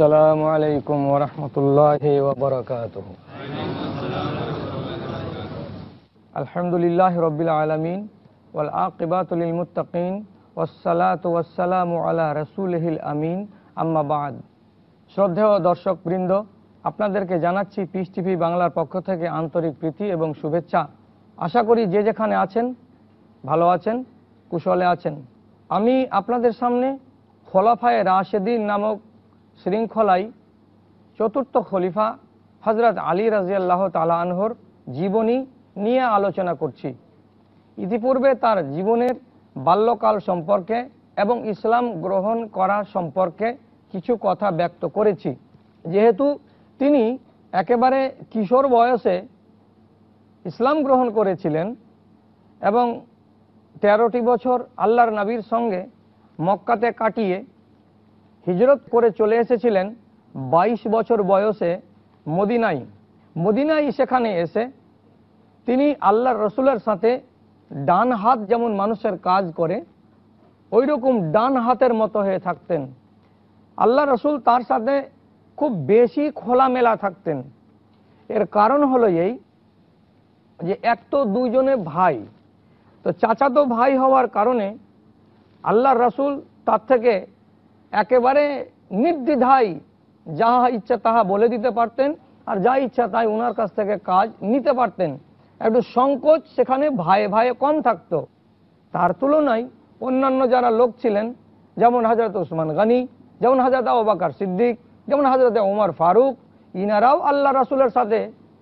আসসালামু আলাইকুম ওরহমতুল্লাহি আলহামদুলিল্লাহ রবিল আলমিন ওয়াল আকিবাতুলিল মুতাকিন ওসালাত আমিন আম্মা শ্রদ্ধেয় দর্শক বৃন্দ আপনাদেরকে জানাচ্ছি পিস টিভি বাংলার পক্ষ থেকে আন্তরিক প্রীতি এবং শুভেচ্ছা আশা করি যে যেখানে আছেন ভালো আছেন কুশলে আছেন আমি আপনাদের সামনে খোলাফায় রাশেদিন নামক শৃঙ্খলাই চতুর্থ খলিফা হজরত আলী রাজিয়াল্লাহ তালা আনহর জীবনী নিয়ে আলোচনা করছি ইতিপূর্বে তার জীবনের বাল্যকাল সম্পর্কে এবং ইসলাম গ্রহণ করা সম্পর্কে কিছু কথা ব্যক্ত করেছি যেহেতু তিনি একেবারে কিশোর বয়সে ইসলাম গ্রহণ করেছিলেন এবং তেরোটি বছর আল্লাহর নাবির সঙ্গে মক্কাতে কাটিয়ে হিজরত করে চলে এসেছিলেন ২২ বছর বয়সে মদিনাই মদিনাই সেখানে এসে তিনি আল্লাহ রসুলের সাথে ডান হাত যেমন মানুষের কাজ করে ওই রকম ডান হাতের মতো হয়ে থাকতেন আল্লাহ রসুল তার সাথে খুব বেশি খোলামেলা থাকতেন এর কারণ হলো এই যে এক তো দুইজনে ভাই তো চাচাতো ভাই হওয়ার কারণে আল্লাহ রসুল তার থেকে একেবারে নির্দ্বিধায় যাহা ইচ্ছা তাহা বলে দিতে পারতেন আর যা ইচ্ছা তাই ওনার কাছ থেকে কাজ নিতে পারতেন একটু সংকোচ সেখানে ভাই ভায়ে কম থাকতো তার তুলনায় অন্যান্য যারা লোক ছিলেন যেমন হাজরত ওসমান গানি যেমন হাজরত আবাকার সিদ্দিক যেমন হাজরত ওমর ফারুক ইনারাও আল্লাহ রাসুলের সাথে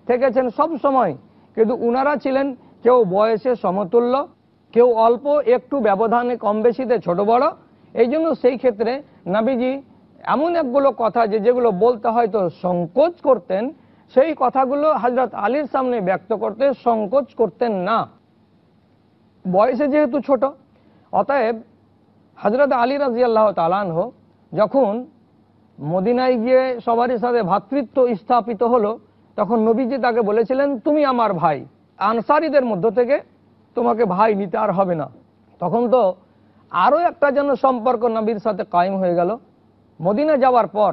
থেকেছেন সব সময় কিন্তু উনারা ছিলেন কেউ বয়সে সমতুল্য কেউ অল্প একটু ব্যবধানে কম বেশিতে ছোট বড় এই জন্য সেই ক্ষেত্রে নাবিজি এমন একগুলো কথা যে যেগুলো বলতে হয়তো সংকোচ করতেন সেই কথাগুলো হজরত আলীর সামনে ব্যক্ত করতে সংকোচ করতেন না বয়সে যেহেতু ছোট অতএব হজরত আলী রাজি আল্লাহ হোক যখন মদিনায় গিয়ে সবারই সাথে ভাতৃত্ব স্থাপিত হলো তখন নবীজি তাকে বলেছিলেন তুমি আমার ভাই আনসারিদের মধ্য থেকে তোমাকে ভাই নিতে আর হবে না তখন তো আরও একটা যেন সম্পর্ক নবীর সাথে কায়েম হয়ে গেল মদিনা যাওয়ার পর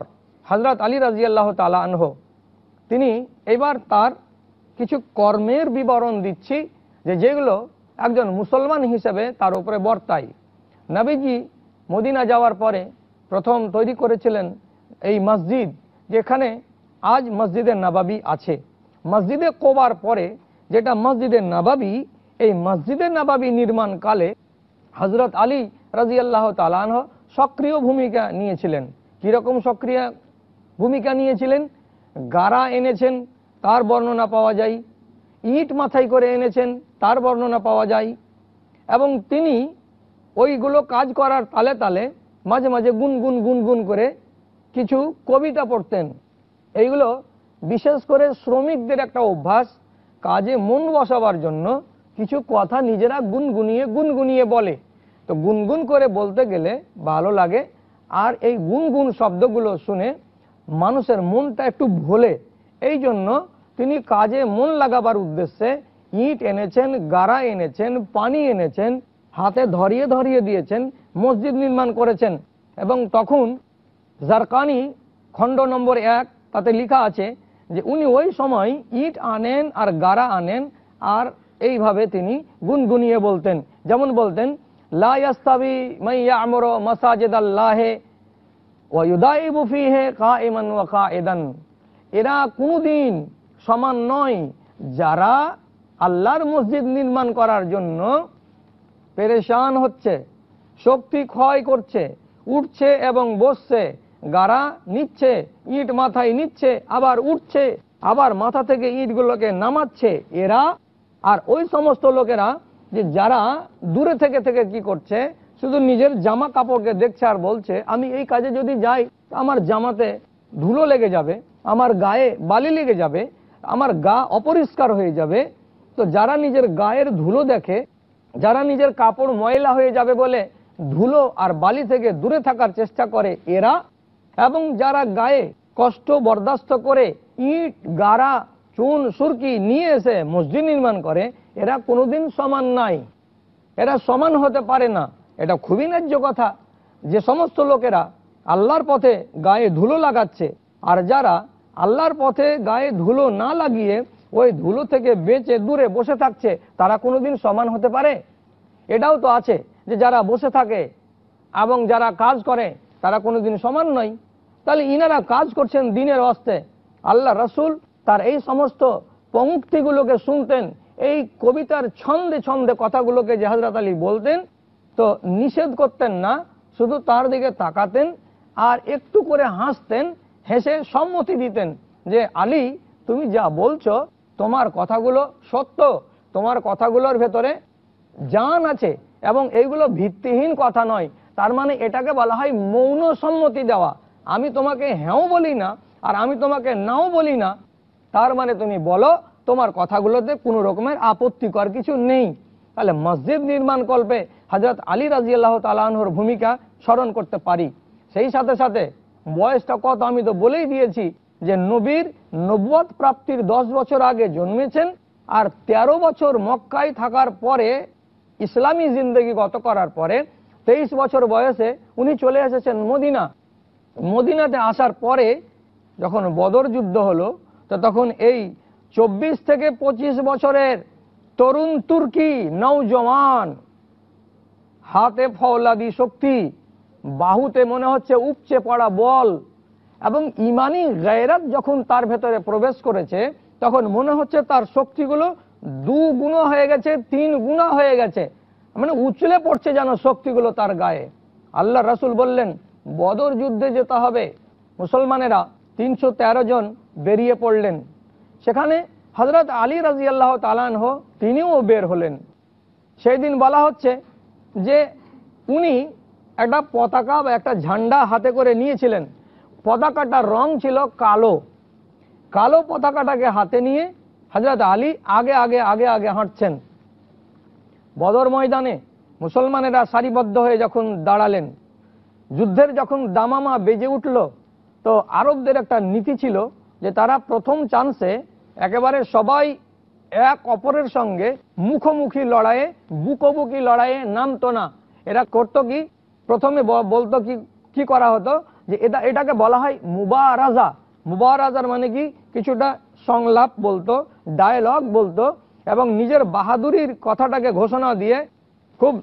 হজরত আলী রাজিয়াল্লাহ তালা আনহ তিনি এবার তার কিছু কর্মের বিবরণ দিচ্ছি যে যেগুলো একজন মুসলমান হিসেবে তার উপরে বর্তায় নবীজি মদিনা যাওয়ার পরে প্রথম তৈরি করেছিলেন এই মসজিদ যেখানে আজ মসজিদে নাবাবি আছে মসজিদে কোবার পরে যেটা মসজিদে নাবাবি এই মসজিদে নাবাবি নির্মাণকালে হজরত আলী আল্লাহ তালানহ সক্রিয় ভূমিকা নিয়েছিলেন কীরকম সক্রিয় ভূমিকা নিয়েছিলেন গারা এনেছেন তার বর্ণনা পাওয়া যায় ইট মাথায় করে এনেছেন তার বর্ণনা পাওয়া যায় এবং তিনি ওইগুলো কাজ করার তালে তালে মাঝে মাঝে গুনগুন গুনগুন করে কিছু কবিতা পড়তেন এইগুলো বিশেষ করে শ্রমিকদের একটা অভ্যাস কাজে মন বসাবার জন্য কিছু কথা নিজেরা গুনগুনিয়ে গুনগুনিয়ে বলে তো গুনগুন করে বলতে গেলে ভালো লাগে আর এই গুনগুন শব্দগুলো শুনে মানুষের মনটা একটু ভোলে এই জন্য তিনি কাজে মন লাগাবার উদ্দেশ্যে ইট এনেছেন গাড়া এনেছেন পানি এনেছেন হাতে ধরিয়ে ধরিয়ে দিয়েছেন মসজিদ নির্মাণ করেছেন এবং তখন জারকানি খণ্ড নম্বর এক তাতে লেখা আছে যে উনি ওই সময় ইট আনেন আর গাড়া আনেন আর এইভাবে তিনি গুনগুনিয়ে বলতেন যেমন বলতেন লাস্তাবি মাইয়া আমর মসাজিদ আল্লাহে ওয়ুদাইবু ফিহে কাঈমান ওয়া কাঈদান এরা কোনোদিন সমান নয় যারা আল্লাহর মসজিদ নির্মাণ করার জন্য পেরেশান হচ্ছে শক্তি ক্ষয় করছে উঠছে এবং বসছে গাড়া নিচ্ছে ইট মাথায় নিচ্ছে আবার উঠছে আবার মাথা থেকে ইটগুলোকে নামাচ্ছে এরা আর ওই সমস্ত লোকেরা যে যারা দূরে থেকে থেকে কি করছে শুধু নিজের জামা কাপড়কে দেখছে আর বলছে আমি এই কাজে যদি যাই আমার জামাতে ধুলো লেগে যাবে আমার গায়ে বালি লেগে যাবে আমার গা অপরিষ্কার হয়ে যাবে তো যারা নিজের গায়ের ধুলো দেখে যারা নিজের কাপড় ময়লা হয়ে যাবে বলে ধুলো আর বালি থেকে দূরে থাকার চেষ্টা করে এরা এবং যারা গায়ে কষ্ট বরদাস্ত করে ইট গাড়া চুন সুরকি নিয়ে এসে মসজিদ নির্মাণ করে এরা কোনোদিন সমান নাই এরা সমান হতে পারে না এটা খুবই ন্যায্য কথা যে সমস্ত লোকেরা আল্লাহর পথে গায়ে ধুলো লাগাচ্ছে আর যারা আল্লাহর পথে গায়ে ধুলো না লাগিয়ে ওই ধুলো থেকে বেঁচে দূরে বসে থাকছে তারা কোনোদিন সমান হতে পারে এটাও তো আছে যে যারা বসে থাকে এবং যারা কাজ করে তারা কোনোদিন সমান নয় তাহলে ইনারা কাজ করছেন দিনের অস্তে আল্লাহ রসুল তার এই সমস্ত পঙ্ক্তিগুলোকে শুনতেন এই কবিতার ছন্দে ছন্দে কথাগুলোকে জাহাজরাত আলী বলতেন তো নিষেধ করতেন না শুধু তার দিকে তাকাতেন আর একটু করে হাসতেন হেসে সম্মতি দিতেন যে আলী তুমি যা বলছো তোমার কথাগুলো সত্য তোমার কথাগুলোর ভেতরে জান আছে এবং এইগুলো ভিত্তিহীন কথা নয় তার মানে এটাকে বলা হয় মৌন সম্মতি দেওয়া আমি তোমাকে হ্যাঁও বলি না আর আমি তোমাকে নাও বলি না তার মানে তুমি বলো তোমার কথাগুলোতে কোনো রকমের আপত্তিকর কিছু নেই তাহলে মসজিদ নির্মাণ কল্পে হজরত আলী রাজি আল্লাহ তালাহর ভূমিকা স্মরণ করতে পারি সেই সাথে সাথে বয়সটা কত আমি তো বলেই দিয়েছি যে নবীর নব্বত প্রাপ্তির দশ বছর আগে জন্মেছেন আর ১৩ বছর মক্কায় থাকার পরে ইসলামী জিন্দগি গত করার পরে তেইশ বছর বয়সে উনি চলে এসেছেন মদিনা মদিনাতে আসার পরে যখন বদর যুদ্ধ হলো তো তখন এই চব্বিশ থেকে ২৫ বছরের তরুণ তুর্কি নৌজওয়ান হাতে ফৌলাদি শক্তি বাহুতে মনে হচ্ছে উপচে পড়া বল এবং ইমানি গায়রাত যখন তার ভেতরে প্রবেশ করেছে তখন মনে হচ্ছে তার শক্তিগুলো দু গুণা হয়ে গেছে তিন গুণা হয়ে গেছে মানে উচলে পড়ছে যেন শক্তিগুলো তার গায়ে আল্লাহ রাসুল বললেন বদর যুদ্ধে যেতে হবে মুসলমানেরা তিনশো জন বেরিয়ে পড়লেন সেখানে হজরত আলী রাজি আল্লাহ তালানহ তিনিও বের হলেন সেই দিন বলা হচ্ছে যে উনি একটা পতাকা বা একটা ঝান্ডা হাতে করে নিয়েছিলেন পতাকাটার রং ছিল কালো কালো পতাকাটাকে হাতে নিয়ে হজরত আলী আগে আগে আগে আগে হাঁটছেন বদর ময়দানে মুসলমানেরা সারিবদ্ধ হয়ে যখন দাঁড়ালেন যুদ্ধের যখন দামামা বেজে উঠল তো আরবদের একটা নীতি ছিল যে তারা প্রথম চান্সে একেবারে সবাই এক অপরের সঙ্গে মুখোমুখি লড়াইয়ে বুকোবুকি লড়াইয়ে নামতো না এরা করতো কি প্রথমে বলতো কি কি করা হতো যে এটা এটাকে বলা হয় মুবারাজা মুবারাজার মানে কি কিছুটা সংলাপ বলতো ডায়লগ বলতো এবং নিজের বাহাদুরির কথাটাকে ঘোষণা দিয়ে খুব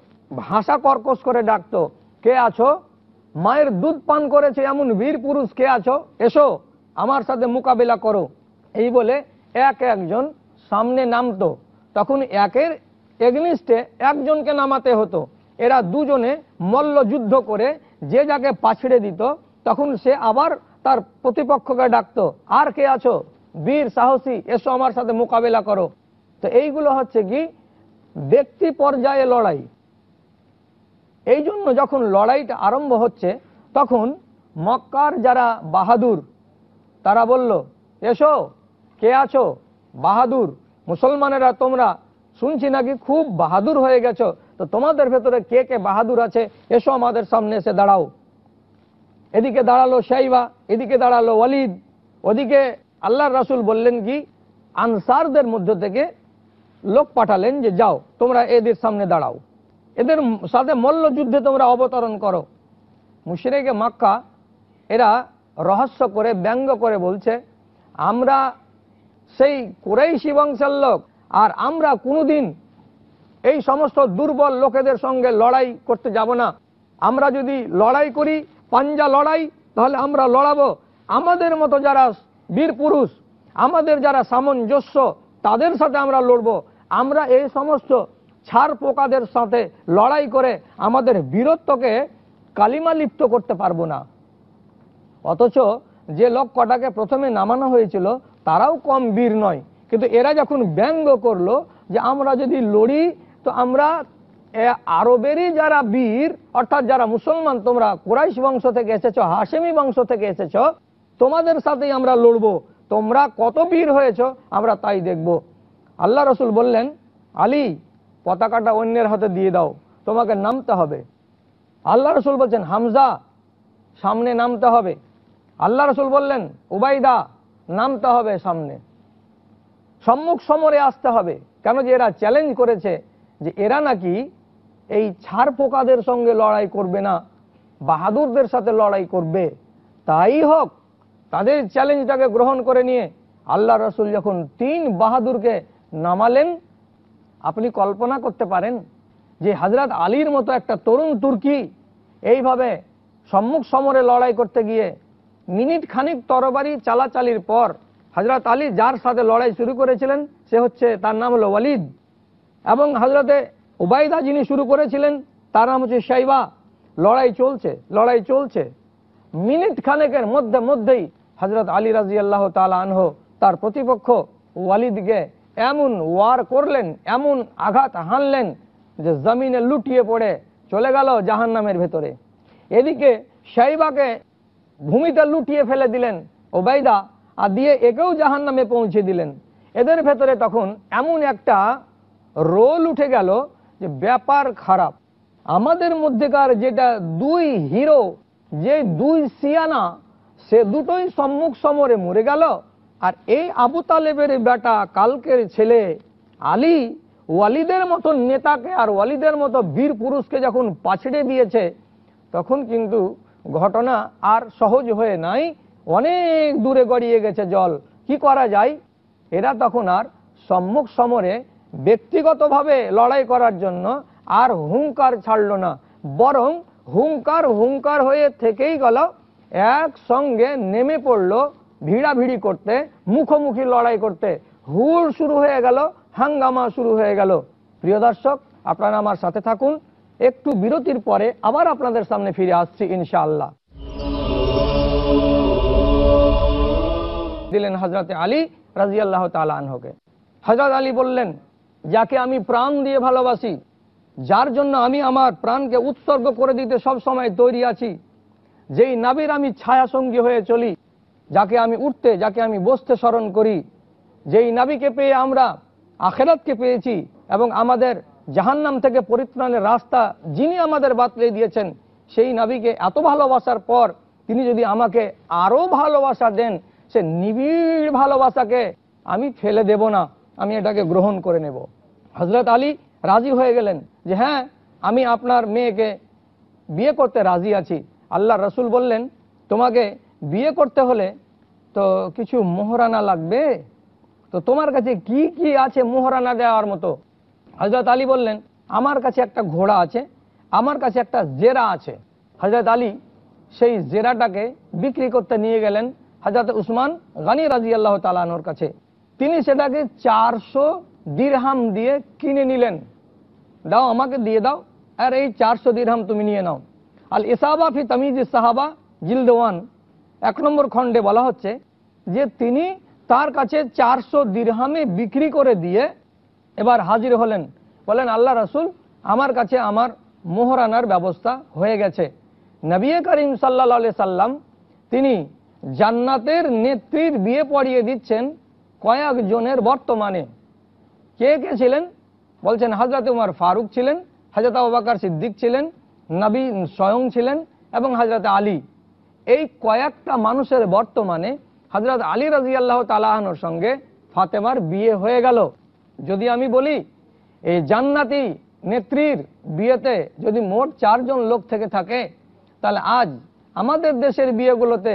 ভাষা কর্কশ করে ডাকতো কে আছো মায়ের দুধ পান করেছে এমন বীর পুরুষ কে আছো এসো আমার সাথে মোকাবিলা করো এই বলে এক একজন সামনে নামতো তখন একের এগনিস্টে একজনকে নামাতে হতো এরা দুজনে মল্লযুদ্ধ করে যে যাকে পাছড়ে দিত তখন সে আবার তার প্রতিপক্ষকে ডাকতো আর কে আছো বীর সাহসী এসো আমার সাথে মোকাবেলা করো তো এইগুলো হচ্ছে কি ব্যক্তি পর্যায়ে লড়াই এই জন্য যখন লড়াইটা আরম্ভ হচ্ছে তখন মক্কার যারা বাহাদুর তারা বলল এসো কে আছো বাহাদুর মুসলমানেরা তোমরা শুনছি নাকি খুব বাহাদুর হয়ে গেছো তো তোমাদের ভেতরে কে কে বাহাদুর আছে এসো আমাদের সামনে এসে দাঁড়াও এদিকে দাঁড়ালো শাইবা এদিকে দাঁড়ালো ওয়ালিদ ওদিকে আল্লাহর রাসুল বললেন কি আনসারদের মধ্য থেকে লোক পাঠালেন যে যাও তোমরা এদের সামনে দাঁড়াও এদের সাথে মল্লযুদ্ধে তোমরা অবতরণ করো মুশিরেকে মাক্কা এরা রহস্য করে ব্যঙ্গ করে বলছে আমরা সেই কুরাইশি বংশের লোক আর আমরা কোনোদিন এই সমস্ত দুর্বল লোকেদের সঙ্গে লড়াই করতে যাব না আমরা যদি লড়াই করি পাঞ্জা লড়াই তাহলে আমরা লড়াবো আমাদের মতো যারা বীর পুরুষ আমাদের যারা সামঞ্জস্য তাদের সাথে আমরা লড়ব আমরা এই সমস্ত ছাড় পোকাদের সাথে লড়াই করে আমাদের বীরত্বকে কালিমা লিপ্ত করতে পারবো না অথচ যে লোক কটাকে প্রথমে নামানো হয়েছিল তারাও কম বীর নয় কিন্তু এরা যখন ব্যঙ্গ করলো যে আমরা যদি লড়ি তো আমরা আরবেরই যারা বীর অর্থাৎ যারা মুসলমান তোমরা কুরাইশ বংশ থেকে এসেছ হাসেমি বংশ থেকে এসেছ তোমাদের সাথেই আমরা লড়বো তোমরা কত বীর হয়েছ আমরা তাই দেখব আল্লাহ রসুল বললেন আলী পতাকাটা অন্যের হাতে দিয়ে দাও তোমাকে নামতে হবে আল্লাহ রসুল বলছেন হামজা সামনে নামতে হবে আল্লাহ রসুল বললেন উবাইদা নামতে হবে সামনে সম্মুখ সমরে আসতে হবে কেন যে এরা চ্যালেঞ্জ করেছে যে এরা নাকি এই ছাড় পোকাদের সঙ্গে লড়াই করবে না বাহাদুরদের সাথে লড়াই করবে তাই হোক তাদের চ্যালেঞ্জটাকে গ্রহণ করে নিয়ে আল্লাহ রসুল যখন তিন বাহাদুরকে নামালেন আপনি কল্পনা করতে পারেন যে হাজরাত আলীর মতো একটা তরুণ তুর্কি এইভাবে সম্মুখ সমরে লড়াই করতে গিয়ে মিনিট খানিক তরবারি চালাচালির পর হজরত আলী যার সাথে লড়াই শুরু করেছিলেন সে হচ্ছে তার নাম হলো ওয়ালিদ এবং হজরতে উবায়দা যিনি শুরু করেছিলেন তার নাম হচ্ছে শাইবা লড়াই চলছে লড়াই চলছে মিনিট খানেকের মধ্যে মধ্যেই হজরত আলী রাজি আল্লাহ আনহ তার প্রতিপক্ষ ওয়ালিদকে এমন ওয়ার করলেন এমন আঘাত হানলেন যে জমিনে লুটিয়ে পড়ে চলে গেল জাহান্নামের ভেতরে এদিকে শাইবাকে ভূমিতে লুটিয়ে ফেলে দিলেন ওবাইদা আর দিয়ে একেও জাহান নামে পৌঁছে দিলেন এদের ভেতরে তখন এমন একটা রোল উঠে গেল যে ব্যাপার খারাপ আমাদের মধ্যেকার যেটা দুই হিরো যে দুই সিয়ানা সে দুটোই সম্মুখ সমরে মরে গেল আর এই আবু তালেবের বেটা কালকের ছেলে আলী ওয়ালিদের মতো নেতাকে আর ওয়ালিদের মতো বীর পুরুষকে যখন পাছড়ে দিয়েছে তখন কিন্তু ঘটনা আর সহজ হয়ে নাই অনেক দূরে গড়িয়ে গেছে জল কি করা যায় এরা তখন আর সম্মুখ সমরে ব্যক্তিগতভাবে লড়াই করার জন্য আর হুঙ্কার ছাড়ল না বরং হুঙ্কার হুঙ্কার হয়ে থেকেই গেল একসঙ্গে নেমে পড়ল ভিড়াভিড়ি করতে মুখোমুখি লড়াই করতে হুড় শুরু হয়ে গেল হাঙ্গামা শুরু হয়ে গেল প্রিয় দর্শক আপনারা আমার সাথে থাকুন একটু বিরতির পরে আবার আপনাদের সামনে ফিরে আসছি ইনশাআল্লাহ দিলেন হজরতে আলী রাজি আল্লাহ তালহকে হজরত আলী বললেন যাকে আমি প্রাণ দিয়ে ভালোবাসি যার জন্য আমি আমার প্রাণকে উৎসর্গ করে দিতে সব সময় তৈরি আছি যেই নাবির আমি ছায়া সঙ্গী হয়ে চলি যাকে আমি উঠতে যাকে আমি বসতে স্মরণ করি যেই নাবিকে পেয়ে আমরা আখেরাতকে পেয়েছি এবং আমাদের জাহান্নাম থেকে পরিত্রাণের রাস্তা যিনি আমাদের বাতলে দিয়েছেন সেই নাবিকে এত ভালোবাসার পর তিনি যদি আমাকে আরও ভালোবাসা দেন সে নিবিড় ভালোবাসাকে আমি ফেলে দেব না আমি এটাকে গ্রহণ করে নেব হজরত আলী রাজি হয়ে গেলেন যে হ্যাঁ আমি আপনার মেয়েকে বিয়ে করতে রাজি আছি আল্লাহ রসুল বললেন তোমাকে বিয়ে করতে হলে তো কিছু মোহরানা লাগবে তো তোমার কাছে কি কি আছে মোহরানা দেওয়ার মতো হজরত আলী বললেন আমার কাছে একটা ঘোড়া আছে আমার কাছে একটা জেরা আছে হজরত আলী সেই জেরাটাকে বিক্রি করতে নিয়ে গেলেন হজরত উসমান গানি রাজি আল্লাহ তালানোর কাছে তিনি সেটাকে চারশো দিরহাম দিয়ে কিনে নিলেন দাও আমাকে দিয়ে দাও আর এই চারশো দিরহাম তুমি নিয়ে নাও আল ইসাবা ফি তামিজ সাহাবা জিলদওয়ান এক নম্বর খণ্ডে বলা হচ্ছে যে তিনি তার কাছে চারশো দিরহামে বিক্রি করে দিয়ে এবার হাজির হলেন বলেন আল্লাহ রাসুল আমার কাছে আমার মোহরানার ব্যবস্থা হয়ে গেছে নবিয়ে করিম সাল্লা সাল্লাম তিনি জান্নাতের নেত্রীর বিয়ে পড়িয়ে দিচ্ছেন কয়েকজনের বর্তমানে কে কে ছিলেন বলছেন হাজরত উমার ফারুক ছিলেন হাজরত আবাকার সিদ্দিক ছিলেন নবী স্বয়ং ছিলেন এবং হাজরত আলী এই কয়েকটা মানুষের বর্তমানে হজরত আলী রাজিয়াল্লাহ তালাহানোর সঙ্গে ফাতেমার বিয়ে হয়ে গেল যদি আমি বলি এই জান্নাতি নেত্রীর বিয়েতে যদি মোট চারজন লোক থেকে থাকে তাহলে আজ আমাদের দেশের বিয়েগুলোতে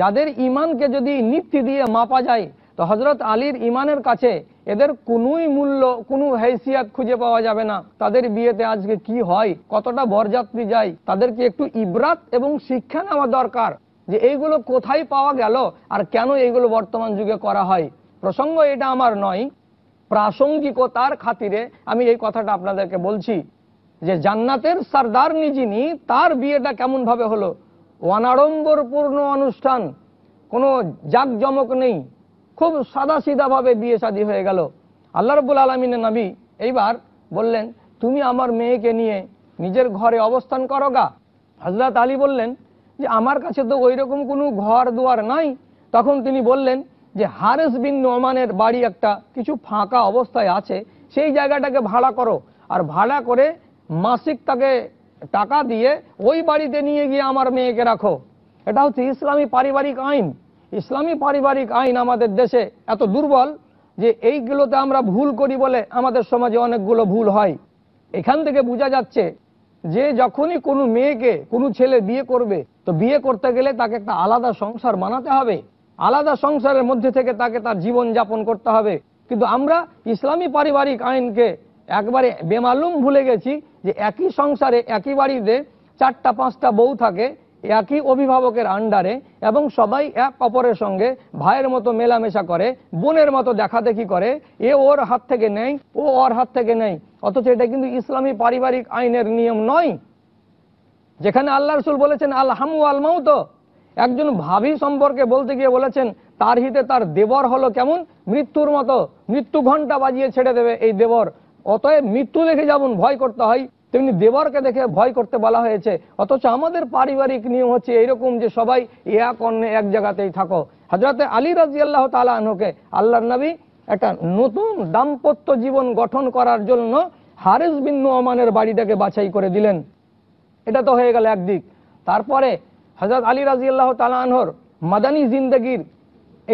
যাদের ইমানকে যদি নিত্যি দিয়ে মাপা যায় তো হজরত আলীর ইমানের কাছে এদের কোনোই মূল্য কোনো হেসিয়াত খুঁজে পাওয়া যাবে না তাদের বিয়েতে আজকে কি হয় কতটা বরযাত্রী যায় তাদেরকে একটু ইব্রাত এবং শিক্ষা নেওয়া দরকার যে এইগুলো কোথায় পাওয়া গেল আর কেন এইগুলো বর্তমান যুগে করা হয় প্রসঙ্গ এটা আমার নয় প্রাসঙ্গিকতার খাতিরে আমি এই কথাটা আপনাদেরকে বলছি যে জান্নাতের সর্দারনি যিনি তার বিয়েটা কেমনভাবে হলো অনাড়ম্বরপূর্ণ অনুষ্ঠান কোনো জাকজমক নেই খুব সাদা সিধাভাবে বিয়ে শাদী হয়ে গেল আল্লাহ রবুল আলমিনের নাবি এইবার বললেন তুমি আমার মেয়েকে নিয়ে নিজের ঘরে অবস্থান করো গা হজরত আলী বললেন যে আমার কাছে তো ওই রকম কোনো ঘর দুয়ার নাই তখন তিনি বললেন যে হারেস বিন নোমানের বাড়ি একটা কিছু ফাঁকা অবস্থায় আছে সেই জায়গাটাকে ভাড়া করো আর ভাড়া করে মাসিক তাকে টাকা দিয়ে ওই বাড়িতে নিয়ে গিয়ে আমার মেয়েকে রাখো এটা হচ্ছে ইসলামী পারিবারিক আইন ইসলামী পারিবারিক আইন আমাদের দেশে এত দুর্বল যে এইগুলোতে আমরা ভুল করি বলে আমাদের সমাজে অনেকগুলো ভুল হয় এখান থেকে বোঝা যাচ্ছে যে যখনই কোনো মেয়েকে কোনো ছেলে বিয়ে করবে তো বিয়ে করতে গেলে তাকে একটা আলাদা সংসার বানাতে হবে আলাদা সংসারের মধ্যে থেকে তাকে তার জীবন যাপন করতে হবে কিন্তু আমরা ইসলামী পারিবারিক আইনকে একবারে বেমালুম ভুলে গেছি যে একই সংসারে একই বাড়িতে চারটা পাঁচটা বউ থাকে একই অভিভাবকের আন্ডারে এবং সবাই এক অপরের সঙ্গে ভাইয়ের মতো মেলামেশা করে বোনের মতো দেখাদেখি করে এ ওর হাত থেকে নেই ও ওর হাত থেকে নেই অথচ এটা কিন্তু ইসলামী পারিবারিক আইনের নিয়ম নয় যেখানে আল্লাহ রসুল বলেছেন আল্লাহামু আলমাউ তো একজন ভাবি সম্পর্কে বলতে গিয়ে বলেছেন তার হিতে তার দেবর হলো কেমন মৃত্যুর মতো মৃত্যু ঘন্টা বাজিয়ে ছেড়ে দেবে এই দেবর অতএব মৃত্যু দেখে যেমন ভয় করতে হয় তেমনি দেবরকে দেখে ভয় করতে বলা হয়েছে অথচ আমাদের পারিবারিক নিয়ম হচ্ছে এইরকম যে সবাই এক অন্য এক জায়গাতেই থাকো হাজরাতে আলী রাজি আল্লাহ তালা আনহকে আল্লাহর নবী একটা নতুন দাম্পত্য জীবন গঠন করার জন্য হারেস বিন অমানের বাড়িটাকে বাছাই করে দিলেন এটা তো হয়ে গেল একদিক তারপরে হজরত আলী রাজি আল্লাহ তালানহর মাদানী জিন্দগির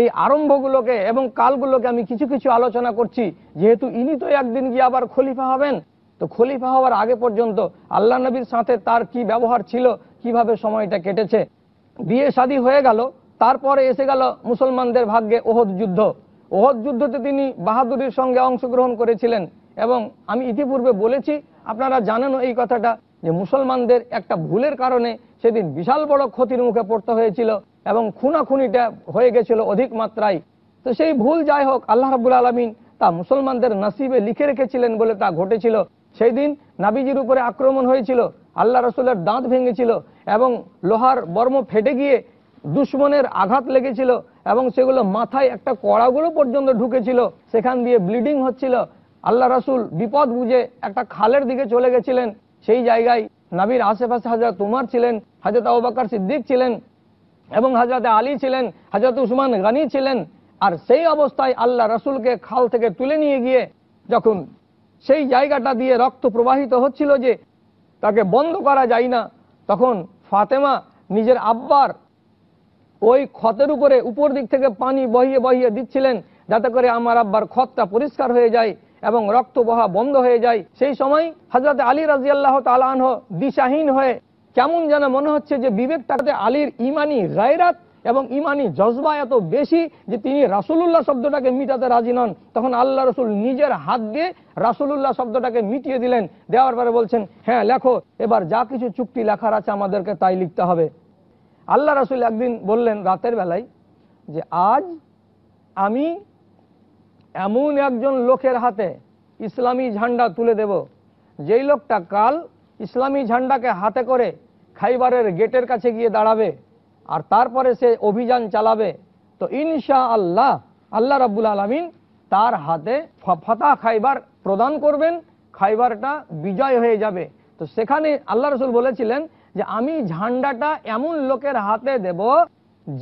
এই আরম্ভগুলোকে এবং কালগুলোকে আমি কিছু কিছু আলোচনা করছি যেহেতু ইনি তো একদিন গিয়ে আবার খলিফা হবেন তো খলিফা হওয়ার আগে পর্যন্ত আল্লাহ নবীর সাথে তার কি ব্যবহার ছিল কিভাবে সময়টা কেটেছে বিয়ে শাদী হয়ে গেল তারপরে এসে গেল মুসলমানদের ভাগ্যে ওহদ যুদ্ধ ওহদ যুদ্ধতে তিনি বাহাদুরের সঙ্গে অংশগ্রহণ করেছিলেন এবং আমি ইতিপূর্বে বলেছি আপনারা জানেন এই কথাটা যে মুসলমানদের একটা ভুলের কারণে সেদিন বিশাল বড় ক্ষতির মুখে পড়তে হয়েছিল এবং খুনাখুনিটা হয়ে গেছিল অধিক মাত্রায় তো সেই ভুল যাই হোক আল্লাহ রাবুল আলমিন তা মুসলমানদের নসিবে লিখে রেখেছিলেন বলে তা ঘটেছিল সেই দিন নাবিজির উপরে আক্রমণ হয়েছিল আল্লাহ রসুলের দাঁত ভেঙেছিল এবং লোহার বর্ম ফেটে গিয়ে দুশ্মনের আঘাত লেগেছিল এবং সেগুলো মাথায় একটা কড়াগুলো পর্যন্ত ঢুকেছিল সেখান দিয়ে ব্লিডিং হচ্ছিল আল্লাহ রসুল বিপদ বুঝে একটা খালের দিকে চলে গেছিলেন সেই জায়গায় নাবির আশেপাশে হাজরত উমার ছিলেন হাজরত আবাকার সিদ্দিক ছিলেন এবং হাজরত আলী ছিলেন হাজরত উসমান গানি ছিলেন আর সেই অবস্থায় আল্লাহ রসুলকে খাল থেকে তুলে নিয়ে গিয়ে যখন সেই জায়গাটা দিয়ে রক্ত প্রবাহিত হচ্ছিল যে তাকে বন্ধ করা যায় না তখন ফাতেমা নিজের আব্বার ওই ক্ষতের উপরে উপর দিক থেকে পানি বহিয়ে বহিয়ে দিচ্ছিলেন যাতে করে আমার আব্বার ক্ষতটা পরিষ্কার হয়ে যায় এবং রক্ত বহা বন্ধ হয়ে যায় সেই সময় হজরত আলী রাজি আল্লাহ তালাহ দিশাহীন হয়ে কেমন যেন মনে হচ্ছে যে বিবেক তাকে আলীর ইমানি রায়রাত এবং ইমানি জজবা এত বেশি যে তিনি রাসুলুল্লাহ শব্দটাকে মিটাতে রাজি নন তখন আল্লাহ রসুল নিজের হাত দিয়ে রাসুলুল্লাহ শব্দটাকে মিটিয়ে দিলেন দেওয়ার পরে বলছেন হ্যাঁ লেখো এবার যা কিছু চুক্তি লেখার আছে আমাদেরকে তাই লিখতে হবে আল্লাহ রসুল একদিন বললেন রাতের বেলায় যে আজ আমি এমন একজন লোকের হাতে ইসলামী ঝান্ডা তুলে দেব যেই লোকটা কাল ইসলামী ঝান্ডাকে হাতে করে খাইবারের গেটের কাছে গিয়ে দাঁড়াবে আর তারপরে সে অভিযান চালাবে তো ইনশা আল্লাহ আল্লাহ রাবুল আলমিন তার হাতে ফাতা খাইবার প্রদান করবেন খাইবারটা বিজয় হয়ে যাবে তো সেখানে আল্লাহ রসুল বলেছিলেন যে আমি ঝান্ডাটা এমন লোকের হাতে দেব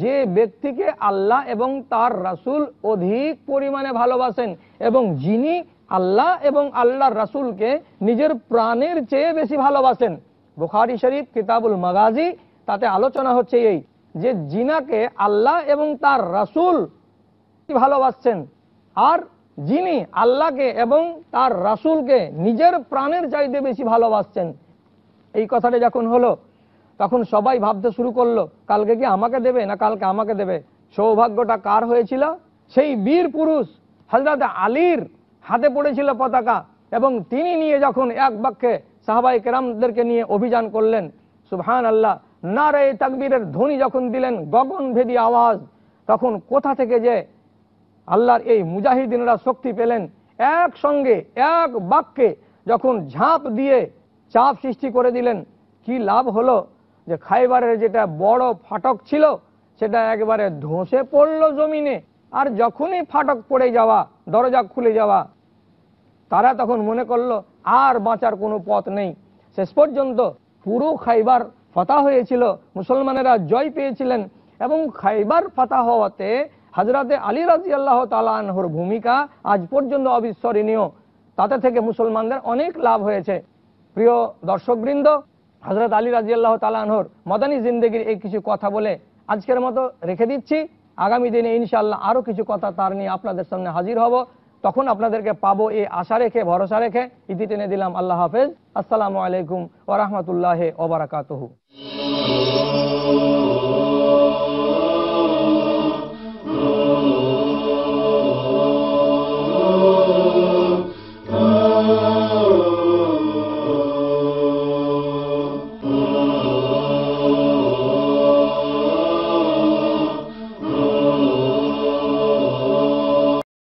যে ব্যক্তিকে আল্লাহ এবং তার রাসুল অধিক পরিমাণে ভালোবাসেন এবং যিনি আল্লাহ এবং আল্লাহর রাসুলকে নিজের প্রাণের চেয়ে বেশি ভালোবাসেন বুখারি শরীফ কিতাবুল মাগাজি তাতে আলোচনা হচ্ছে এই যে জিনাকে আল্লাহ এবং তার রাসুল ভালোবাসছেন আর যিনি আল্লাহকে এবং তার রাসুলকে নিজের প্রাণের চাইতে বেশি ভালোবাসছেন এই কথাটা যখন হলো তখন সবাই ভাবতে শুরু করলো কালকে কি আমাকে দেবে না কালকে আমাকে দেবে সৌভাগ্যটা কার হয়েছিল সেই বীর পুরুষ হজরত আলীর হাতে পড়েছিল পতাকা এবং তিনি নিয়ে যখন এক বাক্যে সাহাবাই কেরামদেরকে নিয়ে অভিযান করলেন সুবহান আল্লাহ নারে তাকবীরের ধ্বনি যখন দিলেন গগনভেদী আওয়াজ তখন কোথা থেকে যে আল্লাহর এই মুজাহিদিনরা শক্তি পেলেন এক সঙ্গে এক বাক্যে যখন ঝাঁপ দিয়ে চাপ সৃষ্টি করে দিলেন কি লাভ হলো যে খাইবারের যেটা বড় ফাটক ছিল সেটা একবারে ধসে পড়ল জমিনে আর যখনই ফাটক পড়ে যাওয়া দরজা খুলে যাওয়া তারা তখন মনে করলো আর বাঁচার কোনো পথ নেই শেষ পর্যন্ত পুরো খাইবার ফাতা হয়েছিল মুসলমানেরা জয় পেয়েছিলেন এবং খাইবার ফাতা হওয়াতে হাজরাতে আলী রাজি আল্লাহ তালানহর ভূমিকা আজ পর্যন্ত অবিস্মরণীয় তাতে থেকে মুসলমানদের অনেক লাভ হয়েছে প্রিয় দর্শকবৃন্দ হজরত আলী রাজিয়াল্লাহ তালাহর মদানী জিন্দগির এই কিছু কথা বলে আজকের মতো রেখে দিচ্ছি আগামী দিনে ইনশাল্লাহ আরও কিছু কথা তার নিয়ে আপনাদের সামনে হাজির হব তখন আপনাদেরকে পাবো এই আশা রেখে ভরসা রেখে ইতি টেনে দিলাম আল্লাহ হাফেজ আসসালামু আলাইকুম ওরহমতুল্লাহ ওবরাকাতহু